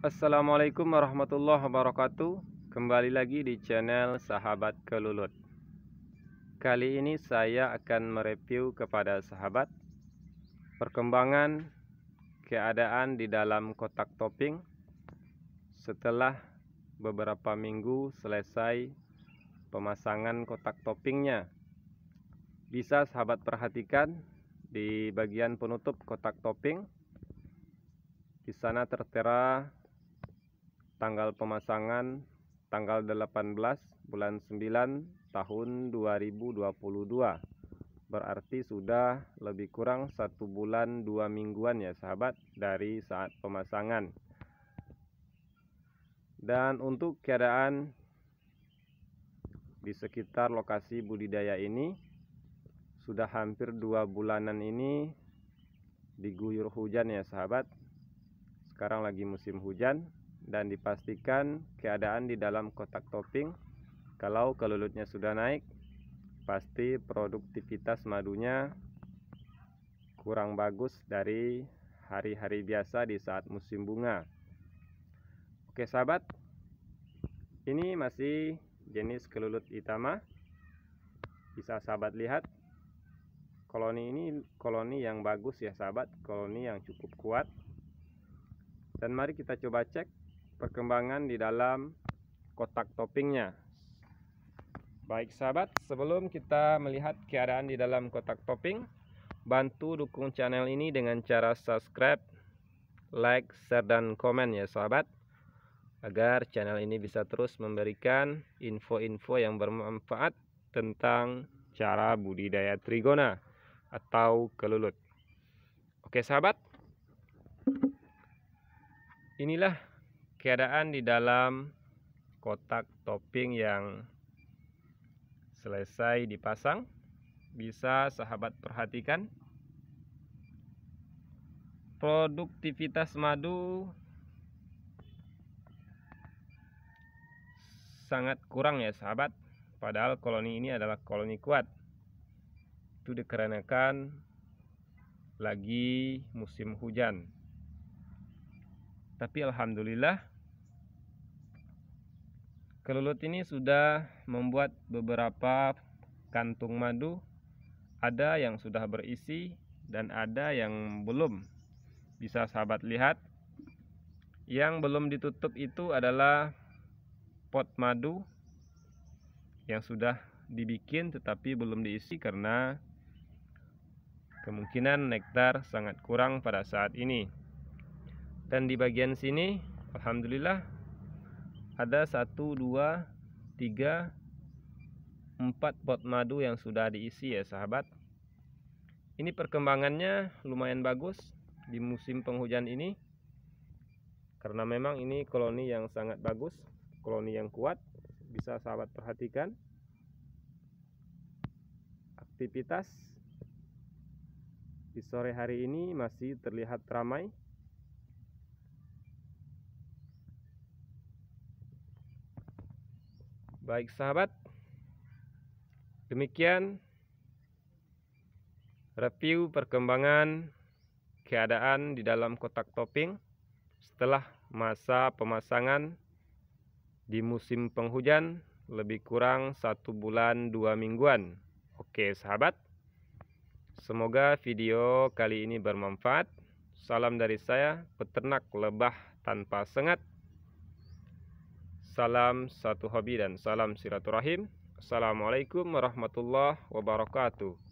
Assalamualaikum warahmatullahi wabarakatuh Kembali lagi di channel Sahabat Kelulut Kali ini saya akan mereview kepada sahabat Perkembangan keadaan di dalam kotak topping Setelah beberapa minggu selesai pemasangan kotak toppingnya Bisa sahabat perhatikan di bagian penutup kotak topping di sana tertera tanggal pemasangan tanggal 18 bulan 9 tahun 2022 berarti sudah lebih kurang satu bulan dua mingguan ya sahabat dari saat pemasangan dan untuk keadaan di sekitar lokasi budidaya ini sudah hampir dua bulanan ini diguyur hujan ya sahabat sekarang lagi musim hujan dan dipastikan keadaan di dalam kotak topping. Kalau kelulutnya sudah naik, pasti produktivitas madunya kurang bagus dari hari-hari biasa di saat musim bunga. Oke, sahabat. Ini masih jenis kelulut itama. Bisa sahabat lihat koloni ini koloni yang bagus ya sahabat, koloni yang cukup kuat. Dan mari kita coba cek perkembangan di dalam kotak toppingnya Baik sahabat, sebelum kita melihat keadaan di dalam kotak topping Bantu dukung channel ini dengan cara subscribe, like, share, dan komen ya sahabat Agar channel ini bisa terus memberikan info-info yang bermanfaat tentang cara budidaya trigona atau kelulut Oke sahabat, inilah keadaan di dalam kotak topping yang selesai dipasang bisa sahabat perhatikan produktivitas madu sangat kurang ya sahabat padahal koloni ini adalah koloni kuat itu dikarenakan lagi musim hujan tapi alhamdulillah kelulut ini sudah membuat beberapa kantung madu ada yang sudah berisi dan ada yang belum bisa sahabat lihat yang belum ditutup itu adalah pot madu yang sudah dibikin tetapi belum diisi karena kemungkinan nektar sangat kurang pada saat ini dan di bagian sini Alhamdulillah ada 1 2 3 4 pot madu yang sudah diisi ya sahabat ini perkembangannya lumayan bagus di musim penghujan ini karena memang ini koloni yang sangat bagus koloni yang kuat bisa sahabat perhatikan aktivitas di sore hari ini masih terlihat ramai Baik sahabat, demikian review perkembangan keadaan di dalam kotak topping setelah masa pemasangan di musim penghujan lebih kurang satu bulan dua mingguan. Oke sahabat, semoga video kali ini bermanfaat. Salam dari saya, peternak lebah tanpa sengat. Salam satu hobi dan salam silaturahim. Assalamualaikum warahmatullahi wabarakatuh.